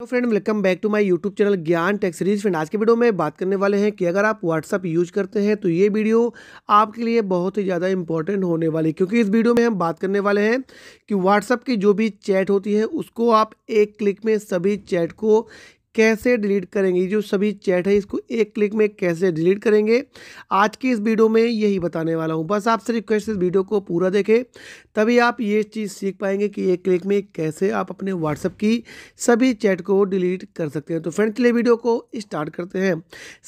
तो friend welcome back to my YouTube channel Gyan tech series friend आज के video में बात करने वाले हैं कि अगर आप व्हाट्सअप यूज करते हैं तो ये वीडियो आपके लिए बहुत ही ज़्यादा इंपॉर्टेंट होने वाली है क्योंकि इस वीडियो में हम बात करने वाले हैं कि व्हाट्सअप की जो भी चैट होती है उसको आप एक क्लिक में सभी चैट को कैसे डिलीट करेंगे जो सभी चैट है इसको एक क्लिक में कैसे डिलीट करेंगे आज की इस वीडियो में यही बताने वाला हूँ बस आपसे रिक्वेस्ट इस वीडियो को पूरा देखें तभी आप ये चीज़ सीख पाएंगे कि एक क्लिक में कैसे आप अपने व्हाट्सअप की सभी चैट को डिलीट कर सकते हैं तो फ्रेंड चलिए वीडियो को स्टार्ट करते हैं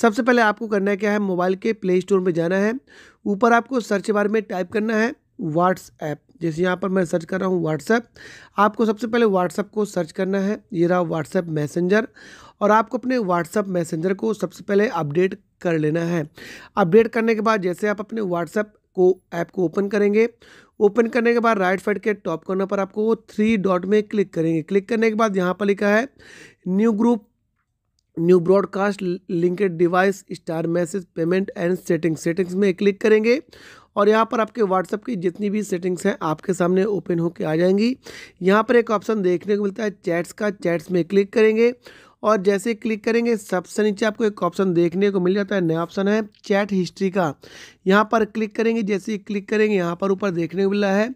सबसे पहले आपको करना क्या है मोबाइल के प्ले स्टोर में जाना है ऊपर आपको सर्च बार में टाइप करना है व्हाट्सएप जैसे यहाँ पर मैं सर्च कर रहा हूँ व्हाट्सएप आपको सबसे पहले व्हाट्सएप को सर्च करना है ये रहा व्हाट्सएप मैसेंजर और आपको अपने व्हाट्सएप मैसेंजर को सबसे पहले अपडेट कर लेना है अपडेट करने के बाद जैसे आप अपने व्हाट्सएप को ऐप को ओपन करेंगे ओपन करने के बाद राइट साइड के टॉप कॉर्नर पर आपको वो थ्री डॉट में क्लिक करेंगे क्लिक करने के बाद यहाँ पर लिखा है new group new broadcast linked device star message payment and setting settings में क्लिक करेंगे और यहाँ पर आपके व्हाट्सअप की जितनी भी सेटिंग्स हैं आपके सामने ओपन होकर आ जाएंगी यहाँ पर एक ऑप्शन देखने को मिलता है चैट्स का चैट्स में क्लिक करेंगे और जैसे क्लिक करेंगे सबसे नीचे आपको एक ऑप्शन देखने को मिल जाता है नया ऑप्शन है चैट हिस्ट्री का यहाँ पर क्लिक करेंगे जैसे ही क्लिक करेंगे यहाँ पर ऊपर देखने को मिल रहा है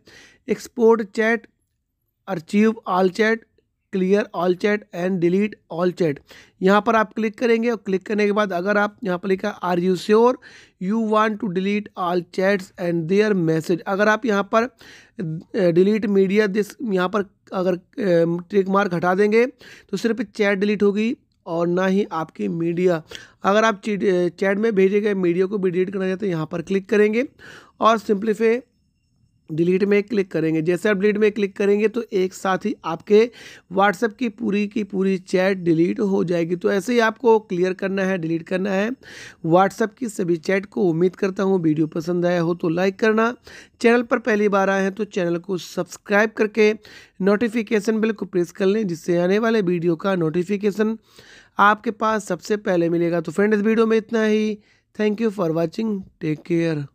export chat archive all chat clear all chat and delete all chat यहाँ पर आप क्लिक करेंगे और क्लिक करने के बाद अगर आप यहाँ पर लिखा are you sure you want to delete all chats and their message अगर आप यहाँ पर डिलीट मीडिया दिस यहाँ पर अगर ट्रिक मार्क हटा देंगे तो सिर्फ चैट डिलीट होगी और ना ही आपकी मीडिया अगर आप चैट में भेजे गए मीडिया को भी डिलीट करना चाहते हैं यहाँ पर क्लिक करेंगे और सिंप्लीफाई डिलीट में क्लिक करेंगे जैसे आप डिलीट में क्लिक करेंगे तो एक साथ ही आपके व्हाट्सएप की पूरी की पूरी चैट डिलीट हो जाएगी तो ऐसे ही आपको क्लियर करना है डिलीट करना है व्हाट्सएप की सभी चैट को उम्मीद करता हूँ वीडियो पसंद आया हो तो लाइक करना चैनल पर पहली बार आए हैं तो चैनल को सब्सक्राइब करके नोटिफिकेशन बिल को प्रेस कर लें जिससे आने वाले वीडियो का नोटिफिकेशन आपके पास सबसे पहले मिलेगा तो फ्रेंड इस वीडियो में इतना ही thank you for watching take care